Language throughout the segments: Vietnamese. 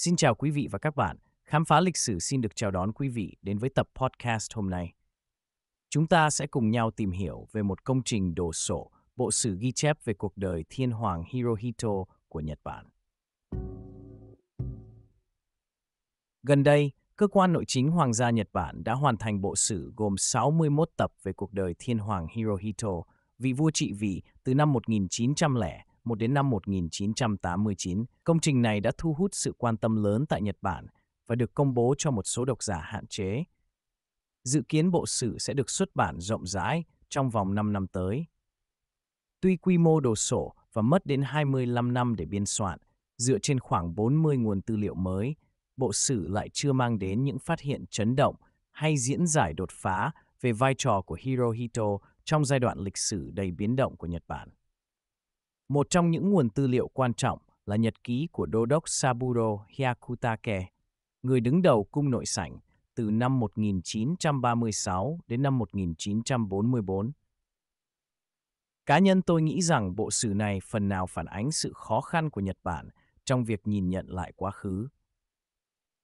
Xin chào quý vị và các bạn. Khám phá lịch sử xin được chào đón quý vị đến với tập podcast hôm nay. Chúng ta sẽ cùng nhau tìm hiểu về một công trình đồ sộ, bộ sử ghi chép về cuộc đời thiên hoàng Hirohito của Nhật Bản. Gần đây, cơ quan nội chính hoàng gia Nhật Bản đã hoàn thành bộ sử gồm 61 tập về cuộc đời thiên hoàng Hirohito, vị vua trị vì từ năm 1900 1 đến năm 1989, công trình này đã thu hút sự quan tâm lớn tại Nhật Bản và được công bố cho một số độc giả hạn chế. Dự kiến bộ sử sẽ được xuất bản rộng rãi trong vòng 5 năm tới. Tuy quy mô đồ sổ và mất đến 25 năm để biên soạn, dựa trên khoảng 40 nguồn tư liệu mới, bộ sử lại chưa mang đến những phát hiện chấn động hay diễn giải đột phá về vai trò của Hirohito trong giai đoạn lịch sử đầy biến động của Nhật Bản. Một trong những nguồn tư liệu quan trọng là nhật ký của đô đốc Saburo Hyakutake, người đứng đầu cung nội sảnh từ năm 1936 đến năm 1944. Cá nhân tôi nghĩ rằng bộ sử này phần nào phản ánh sự khó khăn của Nhật Bản trong việc nhìn nhận lại quá khứ.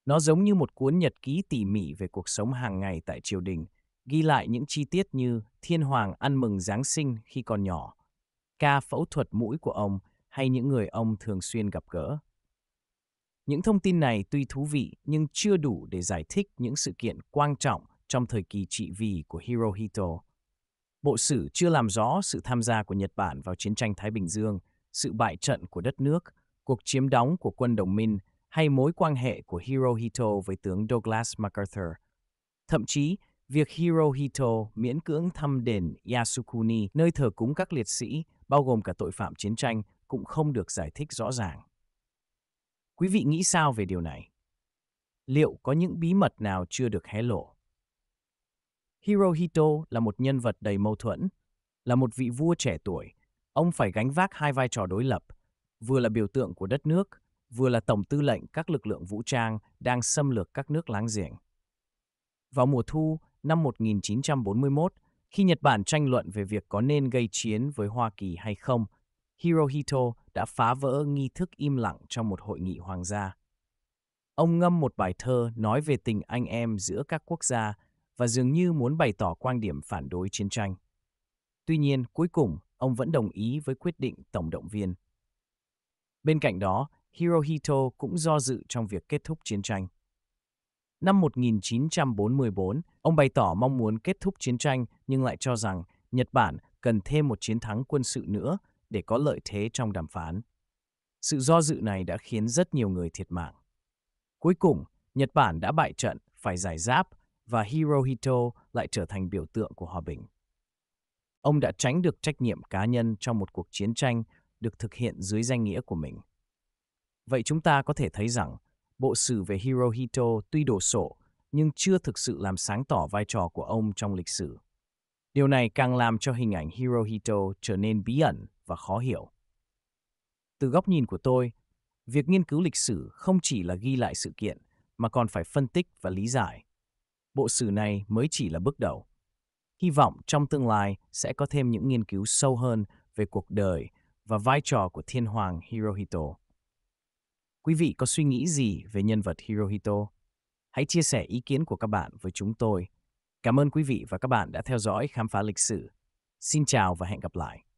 Nó giống như một cuốn nhật ký tỉ mỉ về cuộc sống hàng ngày tại triều đình, ghi lại những chi tiết như Thiên Hoàng ăn mừng Giáng sinh khi còn nhỏ, ca phẫu thuật mũi của ông hay những người ông thường xuyên gặp gỡ. Những thông tin này tuy thú vị nhưng chưa đủ để giải thích những sự kiện quan trọng trong thời kỳ trị vì của Hirohito. Bộ sử chưa làm rõ sự tham gia của Nhật Bản vào chiến tranh Thái Bình Dương, sự bại trận của đất nước, cuộc chiếm đóng của quân đồng minh hay mối quan hệ của Hirohito với tướng Douglas MacArthur. Thậm chí, việc Hirohito miễn cưỡng thăm đền Yasukuni, nơi thờ cúng các liệt sĩ, bao gồm cả tội phạm chiến tranh, cũng không được giải thích rõ ràng. Quý vị nghĩ sao về điều này? Liệu có những bí mật nào chưa được hé lộ? Hirohito là một nhân vật đầy mâu thuẫn, là một vị vua trẻ tuổi. Ông phải gánh vác hai vai trò đối lập, vừa là biểu tượng của đất nước, vừa là tổng tư lệnh các lực lượng vũ trang đang xâm lược các nước láng giềng. Vào mùa thu năm 1941, khi Nhật Bản tranh luận về việc có nên gây chiến với Hoa Kỳ hay không, Hirohito đã phá vỡ nghi thức im lặng trong một hội nghị hoàng gia. Ông ngâm một bài thơ nói về tình anh em giữa các quốc gia và dường như muốn bày tỏ quan điểm phản đối chiến tranh. Tuy nhiên, cuối cùng, ông vẫn đồng ý với quyết định tổng động viên. Bên cạnh đó, Hirohito cũng do dự trong việc kết thúc chiến tranh. Năm 1944, ông bày tỏ mong muốn kết thúc chiến tranh nhưng lại cho rằng Nhật Bản cần thêm một chiến thắng quân sự nữa để có lợi thế trong đàm phán. Sự do dự này đã khiến rất nhiều người thiệt mạng. Cuối cùng, Nhật Bản đã bại trận, phải giải giáp và Hirohito lại trở thành biểu tượng của hòa bình. Ông đã tránh được trách nhiệm cá nhân trong một cuộc chiến tranh được thực hiện dưới danh nghĩa của mình. Vậy chúng ta có thể thấy rằng bộ sử về Hirohito tuy đổ sổ, nhưng chưa thực sự làm sáng tỏ vai trò của ông trong lịch sử. Điều này càng làm cho hình ảnh Hirohito trở nên bí ẩn và khó hiểu. Từ góc nhìn của tôi, việc nghiên cứu lịch sử không chỉ là ghi lại sự kiện, mà còn phải phân tích và lý giải. Bộ sử này mới chỉ là bước đầu. Hy vọng trong tương lai sẽ có thêm những nghiên cứu sâu hơn về cuộc đời và vai trò của thiên hoàng Hirohito. Quý vị có suy nghĩ gì về nhân vật Hirohito? Hãy chia sẻ ý kiến của các bạn với chúng tôi. Cảm ơn quý vị và các bạn đã theo dõi khám phá lịch sử. Xin chào và hẹn gặp lại.